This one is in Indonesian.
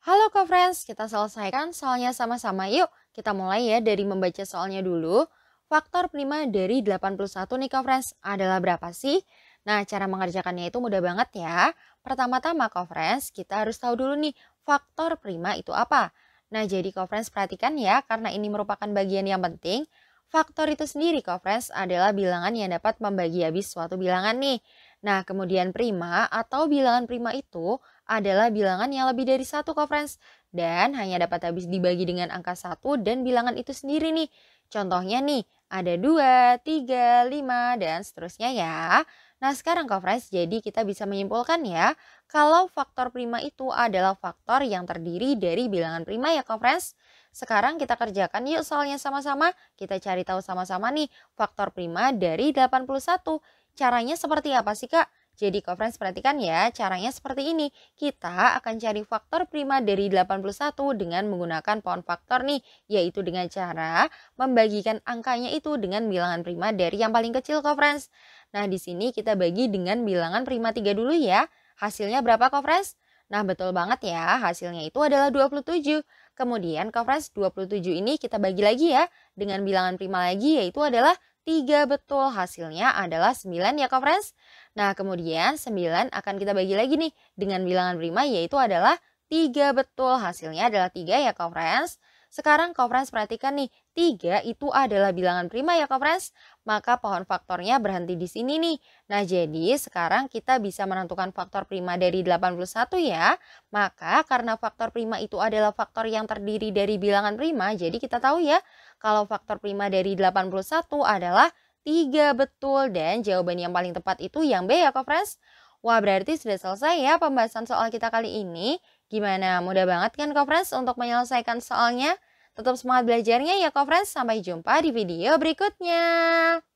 Halo Kak Friends, kita selesaikan soalnya sama-sama yuk. Kita mulai ya dari membaca soalnya dulu. Faktor prima dari 81 nih Kak Friends adalah berapa sih? Nah, cara mengerjakannya itu mudah banget ya. Pertama-tama Kak Friends, kita harus tahu dulu nih faktor prima itu apa. Nah, jadi Kak Friends perhatikan ya karena ini merupakan bagian yang penting. Faktor itu sendiri Kak Friends adalah bilangan yang dapat membagi habis suatu bilangan nih. Nah, kemudian prima atau bilangan prima itu adalah bilangan yang lebih dari satu kok friends. Dan hanya dapat habis dibagi dengan angka satu dan bilangan itu sendiri nih. Contohnya nih, ada dua tiga lima dan seterusnya ya. Nah sekarang kok friends, jadi kita bisa menyimpulkan ya, kalau faktor prima itu adalah faktor yang terdiri dari bilangan prima ya kok friends. Sekarang kita kerjakan yuk soalnya sama-sama, kita cari tahu sama-sama nih faktor prima dari 81. Caranya seperti apa sih Kak? Jadi conference perhatikan ya, caranya seperti ini. Kita akan cari faktor prima dari 81 dengan menggunakan pohon faktor nih, yaitu dengan cara membagikan angkanya itu dengan bilangan prima dari yang paling kecil conference. Nah, di sini kita bagi dengan bilangan prima 3 dulu ya. Hasilnya berapa conference? Nah, betul banget ya, hasilnya itu adalah 27. Kemudian conference 27 ini kita bagi lagi ya dengan bilangan prima lagi yaitu adalah 3 betul. Hasilnya adalah 9 ya kak friends. Nah kemudian 9 akan kita bagi lagi nih dengan bilangan prima yaitu adalah 3 betul. Hasilnya adalah 3 ya kak friends. Sekarang kau friends perhatikan nih, 3 itu adalah bilangan prima ya kau friends. Maka pohon faktornya berhenti di sini nih. Nah jadi sekarang kita bisa menentukan faktor prima dari 81 ya. Maka karena faktor prima itu adalah faktor yang terdiri dari bilangan prima, jadi kita tahu ya kalau faktor prima dari 81 adalah 3 betul dan jawaban yang paling tepat itu yang B ya kau friends. Wah berarti sudah selesai ya pembahasan soal kita kali ini. Gimana? Mudah banget kan kok untuk menyelesaikan soalnya? Tetap semangat belajarnya ya kok Sampai jumpa di video berikutnya.